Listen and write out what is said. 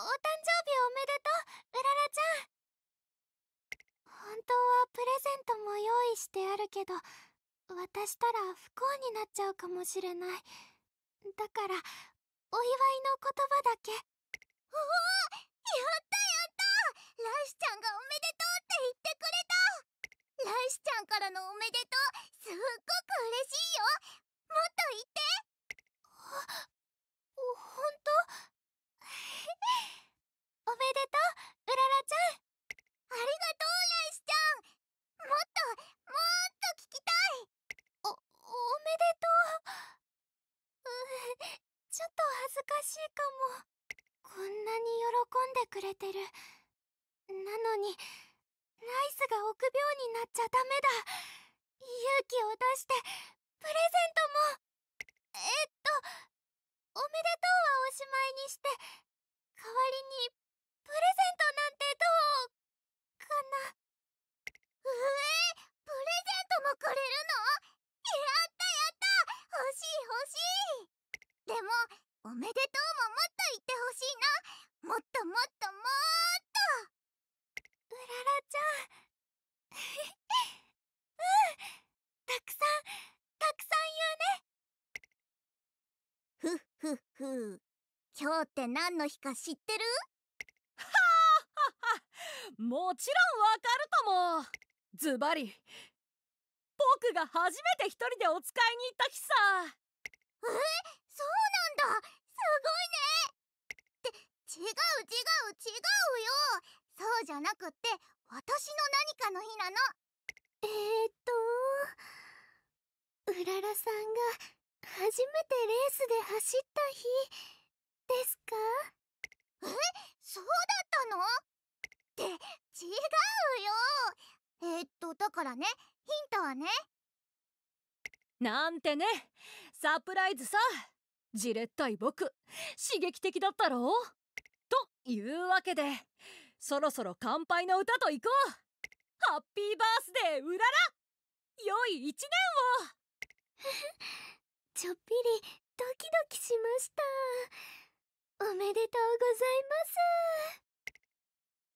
お誕生日おめでとううららちゃん本当はプレゼントも用意してあるけど渡したら不幸になっちゃうかもしれないだからお祝いの言葉だけおおやったやったライスちゃんがおめでとうって言ってくれたライスちゃんからのおめでと恥ずかしいかもこんなに喜んでくれてるなのにライスが臆病になっちゃダメだ勇気を出してプレゼントもえっとおめでとうはおしまいにしておめでとうももっと言ってほしいなもっともっともっとうららちゃんうんたくさんたくさん言うねふっふっふ今日って何の日か知ってるはははもちろんわかるともズバリ僕が初めて一人でお使いに行った日さえ違う違う違うよそうじゃなくって私の何かの日なのえー、っとうららさんが初めてレースで走った日ですかえそうだったのって違うよえー、っとだからねヒントはねなんてねサプライズさじれったい僕刺激的だったろいうわけでそろそろ乾杯の歌といこうハッピーバースデーうらら良い一年を ちょっぴりドキドキしましたおめでとうございます